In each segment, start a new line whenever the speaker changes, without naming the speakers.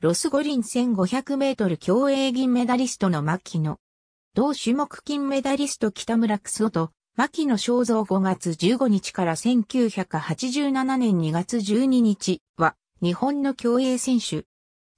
ロス五輪1500メートル競泳銀メダリストの牧野。同種目金メダリスト北村クソと、牧野正造5月15日から1987年2月12日は、日本の競泳選手。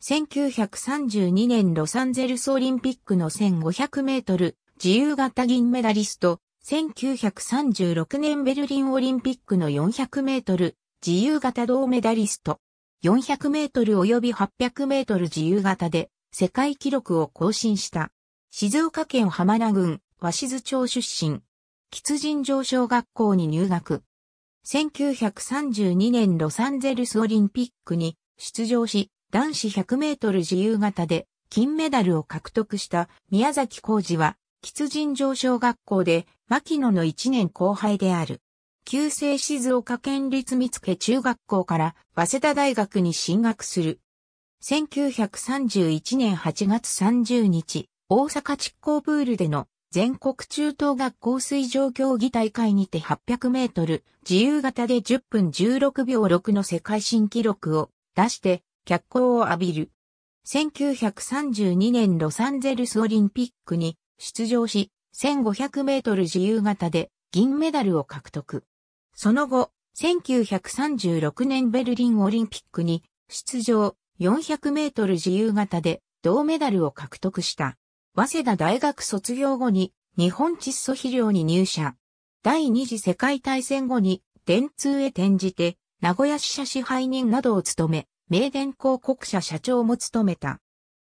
1932年ロサンゼルスオリンピックの1500メートル自由型銀メダリスト。1936年ベルリンオリンピックの400メートル自由型銅メダリスト。400メートル及び800メートル自由形で世界記録を更新した。静岡県浜名郡和津町出身。喫人上小学校に入学。1932年ロサンゼルスオリンピックに出場し、男子100メートル自由形で金メダルを獲得した宮崎浩二は、喫人上小学校で牧野の1年後輩である。旧制静岡県立三家中学校から早稲田大学に進学する。1931年8月30日、大阪蓄光プールでの全国中等学校水上競技大会にて800メートル自由形で10分16秒6の世界新記録を出して脚光を浴びる。1932年ロサンゼルスオリンピックに出場し、1500メートル自由形で銀メダルを獲得。その後、1936年ベルリンオリンピックに出場400メートル自由形で銅メダルを獲得した。早稲田大学卒業後に日本窒素肥料に入社。第二次世界大戦後に電通へ転じて名古屋支社支配人などを務め、名電広告社社長も務めた。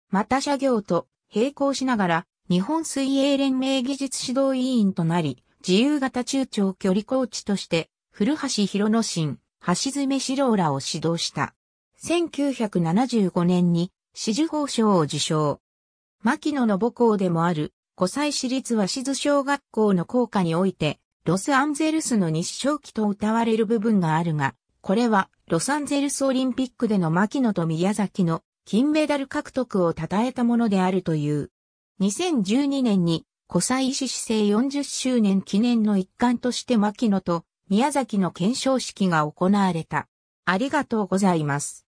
また社業と並行しながら日本水泳連盟技術指導委員となり、自由形中長距離コーチとして古橋博之進、橋爪四郎らを指導した。1975年に、紫綬褒章を受賞。牧野の母校でもある、湖西市立和志津小学校の校歌において、ロスアンゼルスの日照期と歌われる部分があるが、これはロサンゼルスオリンピックでの牧野と宮崎の金メダル獲得を称えたものであるという。2012年に湖西市市制40周年記念の一環として牧野と宮崎の検証式が行われた。ありがとうございます。